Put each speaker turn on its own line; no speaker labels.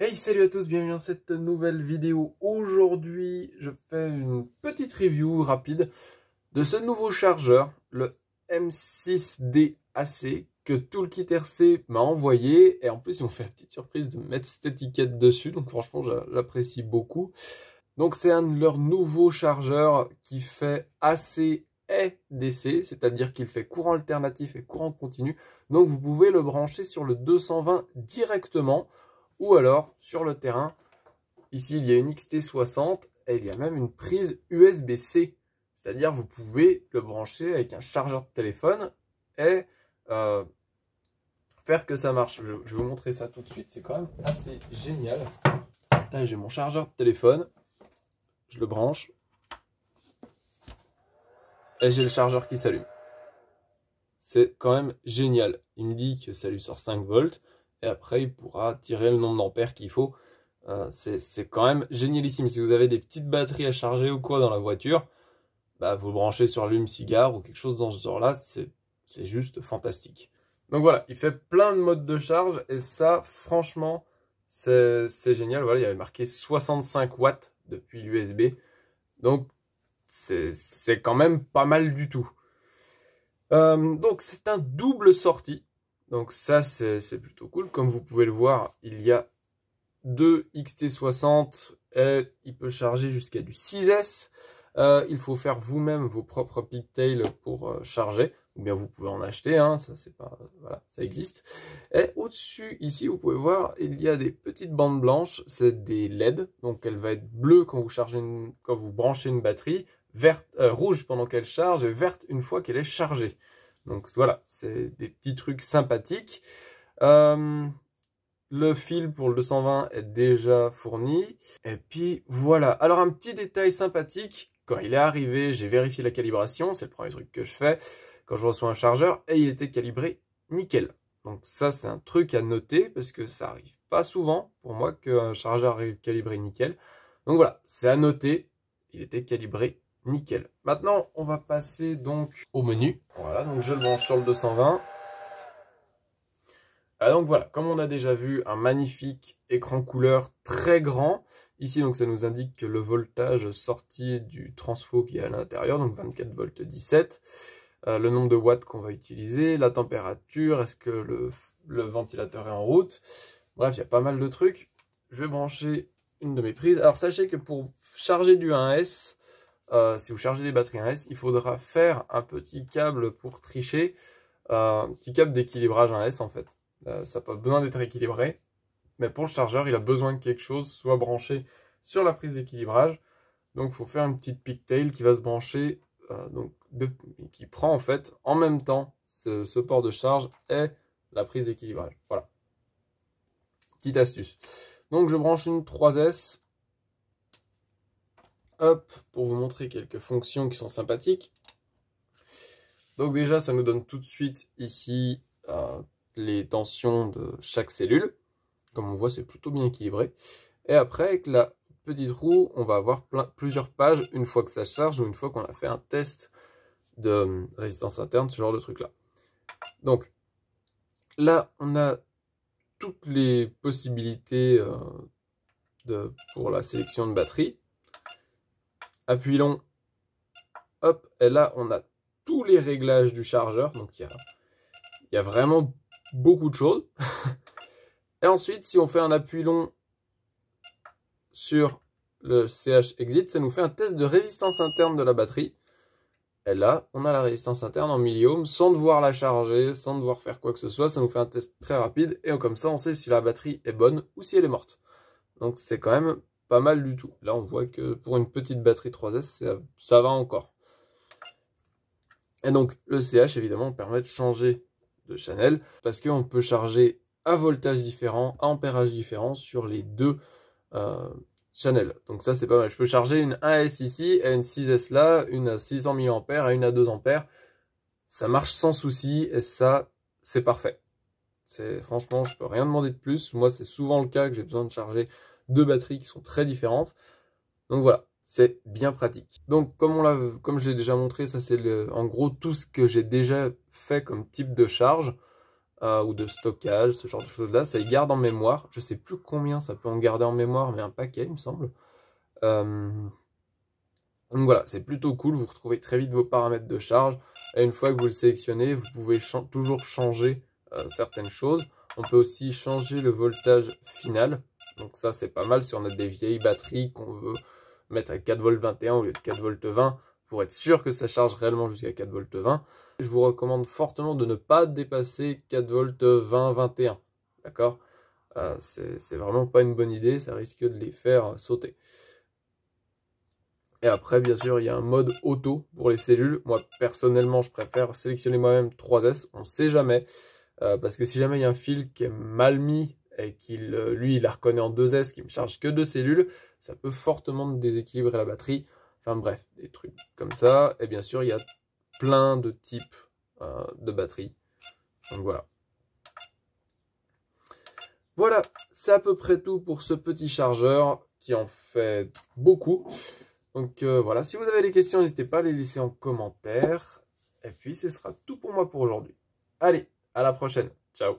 Hey salut à tous, bienvenue dans cette nouvelle vidéo. Aujourd'hui, je fais une petite review rapide de ce nouveau chargeur, le M6DAC, que Toolkit RC m'a envoyé. Et en plus, ils m'ont fait la petite surprise de mettre cette étiquette dessus, donc franchement, j'apprécie beaucoup. Donc c'est un de leurs nouveaux chargeurs qui fait AC et DC, c'est-à-dire qu'il fait courant alternatif et courant continu. Donc vous pouvez le brancher sur le 220 directement ou alors sur le terrain. Ici, il y a une XT60 et il y a même une prise USB-C. C'est-à-dire vous pouvez le brancher avec un chargeur de téléphone et euh, faire que ça marche. Je, je vais vous montrer ça tout de suite, c'est quand même assez génial. Là, j'ai mon chargeur de téléphone, je le branche et j'ai le chargeur qui s'allume. C'est quand même génial. Il me dit que ça lui sort 5 volts et après il pourra tirer le nombre d'ampères qu'il faut. Hein, c'est quand même génialissime. Si vous avez des petites batteries à charger ou quoi dans la voiture, bah, vous branchez sur lallume cigare ou quelque chose dans ce genre-là, c'est juste fantastique. Donc voilà, il fait plein de modes de charge et ça, franchement, c'est génial. Voilà, il y avait marqué 65 watts depuis l'USB. Donc c'est quand même pas mal du tout. Euh, donc c'est un double sortie. Donc ça, c'est plutôt cool. Comme vous pouvez le voir, il y a deux XT60. Et il peut charger jusqu'à du 6S. Euh, il faut faire vous-même vos propres pigtails pour euh, charger. Ou bien vous pouvez en acheter, hein, ça pas. Voilà, ça existe. Et au-dessus, ici, vous pouvez voir, il y a des petites bandes blanches, c'est des LED, donc elle va être bleue quand vous chargez quand vous branchez une batterie, euh, rouge pendant qu'elle charge et verte une fois qu'elle est chargée. Donc voilà, c'est des petits trucs sympathiques. Euh, le fil pour le 220 est déjà fourni. Et puis voilà. Alors un petit détail sympathique, quand il est arrivé, j'ai vérifié la calibration, c'est le premier truc que je fais quand je reçois un chargeur, et il était calibré nickel. Donc ça c'est un truc à noter parce que ça arrive pas souvent pour moi qu'un chargeur arrive calibré nickel. Donc voilà, c'est à noter, il était calibré Nickel. Maintenant, on va passer donc au menu. Voilà, donc je le branche sur le 220. Ah, donc voilà, comme on a déjà vu, un magnifique écran couleur très grand. Ici, donc ça nous indique le voltage sorti du transfo qui est à l'intérieur, donc 24 volts 17. Euh, le nombre de watts qu'on va utiliser, la température, est-ce que le, le, ventilateur est en route. Bref, il y a pas mal de trucs. Je vais brancher une de mes prises. Alors sachez que pour charger du 1S, euh, si vous chargez des batteries 1S, il faudra faire un petit câble pour tricher, euh, un petit câble d'équilibrage 1S en fait. Euh, ça n'a pas besoin d'être équilibré, mais pour le chargeur, il a besoin que quelque chose soit branché sur la prise d'équilibrage. Donc il faut faire une petite pigtail qui va se brancher, qui prend en fait en même temps ce, ce port de charge et la prise d'équilibrage. Voilà. Petite astuce. Donc je branche une 3S pour vous montrer quelques fonctions qui sont sympathiques. Donc déjà, ça nous donne tout de suite ici euh, les tensions de chaque cellule. Comme on voit, c'est plutôt bien équilibré. Et après, avec la petite roue, on va avoir plusieurs pages une fois que ça charge ou une fois qu'on a fait un test de euh, résistance interne, ce genre de truc-là. Donc, là, on a toutes les possibilités euh, pour la sélection de batterie. Appuyons, long. Hop, et là, on a tous les réglages du chargeur. Donc, il y a, vraiment beaucoup de choses. et ensuite, si on fait un appui long sur le CH Exit, ça nous fait un test de résistance interne de la batterie. Et là, on a la résistance interne en milliohms sans devoir la charger, sans devoir faire quoi que ce soit. Ça nous fait un test très rapide et comme ça, on sait si la batterie est bonne ou si elle est morte. Donc c'est quand même pas mal du tout. Là, on voit que pour une petite batterie 3S, ça, va encore. Et donc, le CH, évidemment, permet de changer de channel parce qu'on peut charger à voltage différent, à ampérage différent sur les deux euh, channels. Donc ça, c'est pas mal. Je peux charger une 1S ici, une 6S là, une à 600 mAh et une à 2 A. Ça marche sans souci et ça, c'est parfait. c'est Franchement, je peux rien demander de plus. Moi, c'est souvent le cas que j'ai besoin de charger deux batteries qui sont très différentes. Donc voilà, c'est bien pratique. Donc comme on l'a, comme j'ai déjà montré, ça c'est en gros tout ce que j'ai déjà fait comme type de charge euh, ou de stockage, ce genre de choses là, ça y garde en mémoire. Je sais plus combien ça peut en garder en mémoire, mais un paquet il me semble. Euh, donc voilà, c'est plutôt cool, vous retrouvez très vite vos paramètres de charge, et une fois que vous le sélectionnez, vous pouvez toujours changer euh, certaines choses. On peut aussi changer le voltage final, donc ça, c'est pas mal si on a des vieilles batteries qu'on veut mettre à 4V21 au lieu de 4V20 pour être sûr que ça charge réellement jusqu'à 4V20. Je vous recommande fortement de ne pas dépasser 4V20-21. D'accord euh, C'est vraiment pas une bonne idée, ça risque de les faire sauter. Et après, bien sûr, il y a un mode auto pour les cellules. Moi, personnellement, je préfère sélectionner moi-même 3S. On ne sait jamais. Euh, parce que si jamais il y a un fil qui est mal mis et qu'il, euh, lui, il la reconnaît en 2S, qui me charge que deux cellules, ça peut fortement déséquilibrer la batterie. Enfin bref, des trucs comme ça. Et bien sûr, il y a plein de types euh, de batteries. Donc voilà. Voilà, c'est à peu près tout pour ce petit chargeur qui en fait beaucoup. Donc euh, voilà, si vous avez des questions, n'hésitez pas à les laisser en commentaire. Et puis, ce sera tout pour moi pour aujourd'hui. Allez, à la prochaine. Ciao